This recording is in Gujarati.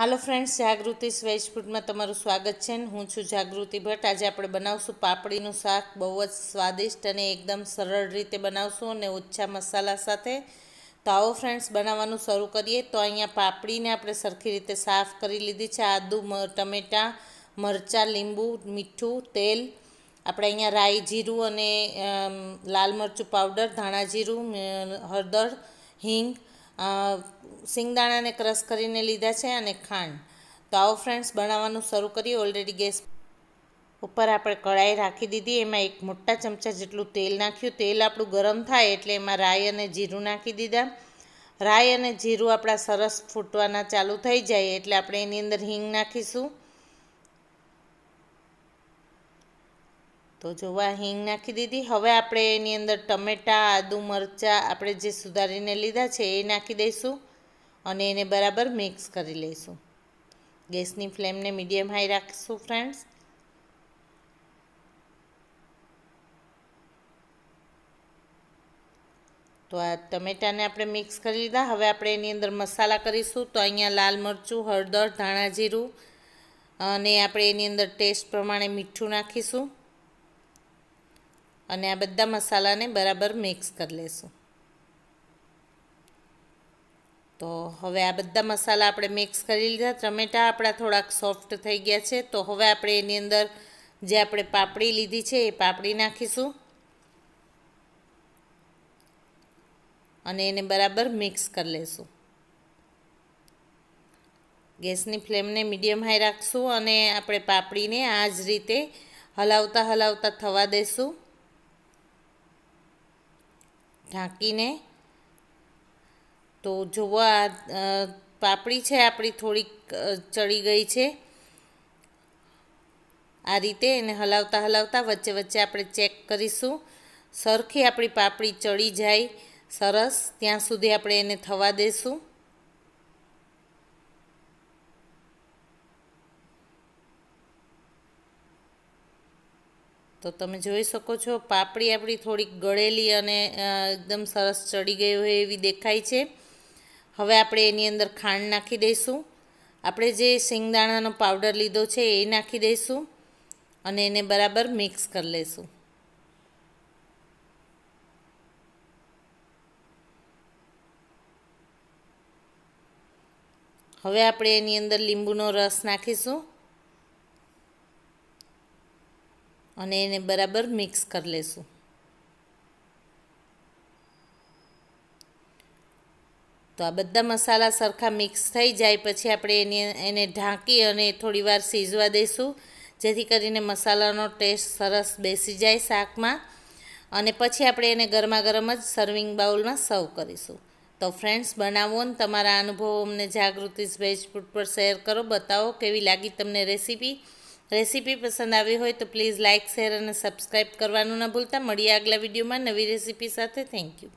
હાલો ફ્રેન્ડ્સ જાગૃતિ સ્વેજ ફૂડમાં તમારું સ્વાગત છે ને હું છું જાગૃતિ ભટ્ટ આજે આપણે બનાવશું પાપડીનું શાક બહુ જ સ્વાદિષ્ટ અને એકદમ સરળ રીતે બનાવશું અને ઓછા મસાલા સાથે તો આવો ફ્રેન્ડ્સ બનાવવાનું શરૂ કરીએ તો અહીંયા પાપડીને આપણે સરખી રીતે સાફ કરી લીધી છે આદુ ટમેટાં મરચાં લીંબુ મીઠું તેલ આપણે અહીંયા રાઈ જીરું અને લાલ મરચું પાવડર ધાણા જીરું હળદર હિંગ સિંગદાણાને ક્રશ કરીને લીધા છે અને ખાંડ તો આવો ફ્રેન્ડ્સ બનાવવાનું શરૂ કરીએ ઓલરેડી ગેસ ઉપર આપણે કઢાઈ રાખી દીધી એમાં એક મોટા ચમચા જેટલું તેલ નાખ્યું તેલ આપણું ગરમ થાય એટલે એમાં રાઈ અને જીરું નાખી દીધા રાઈ અને જીરું આપણા સરસ ફૂટવાના ચાલુ થઈ જાય એટલે આપણે એની અંદર હિંગ નાખીશું તો જોવા હિંગ નાખી દીધી હવે આપણે એની અંદર ટમેટાં આદુ મરચાં આપણે જે સુધારીને લીધા છે એ નાખી દઈશું અને એને બરાબર મિક્સ કરી લઈશું ગેસની ફ્લેમને મીડિયમ હાઈ રાખીશું ફ્રેન્ડ્સ તો આ ટમેટાને આપણે મિક્સ કરી લીધા હવે આપણે એની અંદર મસાલા કરીશું તો અહીંયા લાલ મરચું હળદર ધાણાજીરું અને આપણે એની અંદર ટેસ્ટ પ્રમાણે મીઠું નાખીશું અને આ બધા મસાલાને બરાબર મિક્સ કરી લેશું તો હવે આ બધા મસાલા આપણે મિક્સ કરી લીધા ટમેટા આપણા થોડાક સોફ્ટ થઈ ગયા છે તો હવે આપણે એની અંદર જે આપણે પાપડી લીધી છે એ પાપડી નાખીશું અને એને બરાબર મિક્સ કરી લેશું ગેસની ફ્લેમને મીડિયમ હાઈ રાખશું અને આપણે પાપડીને આ જ રીતે હલાવતા હલાવતા થવા દઈશું ઢાંકીને તો જુઓ આ પાપડી છે આપણી થોડીક ચડી ગઈ છે આ રીતે એને હલાવતા હલાવતા વચ્ચે વચ્ચે આપણે ચેક કરીશું સરખી આપણી પાપડી ચડી જાય સરસ ત્યાં સુધી આપણે એને થવા દઈશું તો તમે જોઈ શકો છો પાપડી આપણી થોડીક ગળેલી અને એકદમ સરસ ચડી ગઈ હોય એવી દેખાય છે હવે આપણે એની અંદર ખાંડ નાખી દઈશું આપણે જે શિંગદાણાનો પાવડર લીધો છે એ નાખી દઈશું અને એને બરાબર મિક્સ કરી લઈશું હવે આપણે એની અંદર લીંબુનો રસ નાખીશું અને એને બરાબર મિક્સ કરી લેશું તો આ બધા મસાલા સરખા મિક્સ થઈ જાય પછી આપણે એને એને ઢાંકી અને થોડી વાર સીજવા દઈશું જેથી કરીને મસાલાનો ટેસ્ટ સરસ બેસી જાય શાકમાં અને પછી આપણે એને ગરમા ગરમ જ સર્વિંગ બાઉલમાં સર્વ કરીશું તો ફ્રેન્ડ્સ બનાવો ને તમારા અનુભવો અમને જાગૃતિ વેજ ફૂડ પર શેર કરો બતાવો કેવી લાગી તમને રેસીપી રેસીપી પસંદ આવી હોય તો પ્લીઝ લાઇક શેર અને સબસ્ક્રાઈબ કરવાનું ન ભૂલતા મળીએ આગલા વિડીયોમાં નવી રેસીપી સાથે થેન્ક યુ